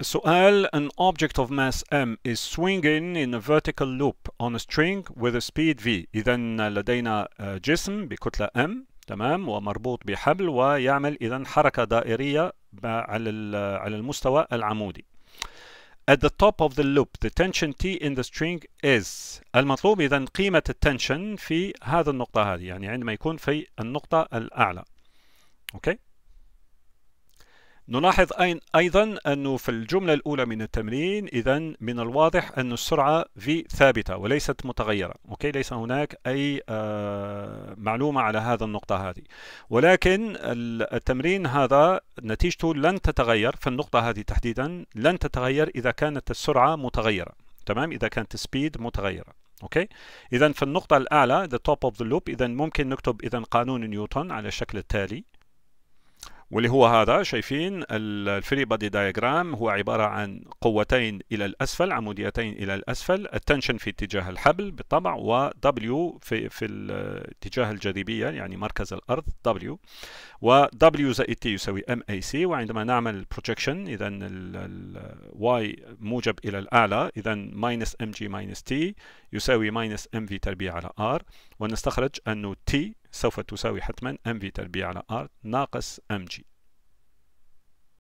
السؤال An object of mass m is swinging in a vertical loop on a string with a speed v إذا لدينا آه، جسم بكتلة m تمام ومربوط بحبل ويعمل إذا حركة دائرية على على المستوى العمودي At the top of the loop the tension T in the string is المطلوب إذا قيمة التنشن في هذه النقطة هذه يعني عندما يكون في النقطة الأعلى أوكي okay. نلاحظ أيضا أنه في الجملة الأولى من التمرين إذا من الواضح أن السرعة في ثابتة وليست متغيرة أوكي ليس هناك أي آه، معلومة على هذا النقطة هذه ولكن التمرين هذا نتيجته لن تتغير في النقطة هذه تحديدا لن تتغير إذا كانت السرعة متغيرة تمام إذا كانت سبيد متغيرة اوكي اذا في النقطه الاعلى the top of the loop اذا ممكن نكتب اذا قانون نيوتن على الشكل التالي واللي هو هذا شايفين الفري بادي دايجرام هو عبارة عن قوتين إلى الأسفل عموديتين إلى الأسفل التنشن في اتجاه الحبل بالطبع و W في, في اتجاه الجاذبية يعني مركز الأرض W و W زائد T يساوي MAC وعندما نعمل projection إذا Y موجب إلى الأعلى إذا minus MG minus T يساوي minus MV تربيع على R ونستخرج أنه T سوف تساوي حتما mv تربيع على r ناقص mg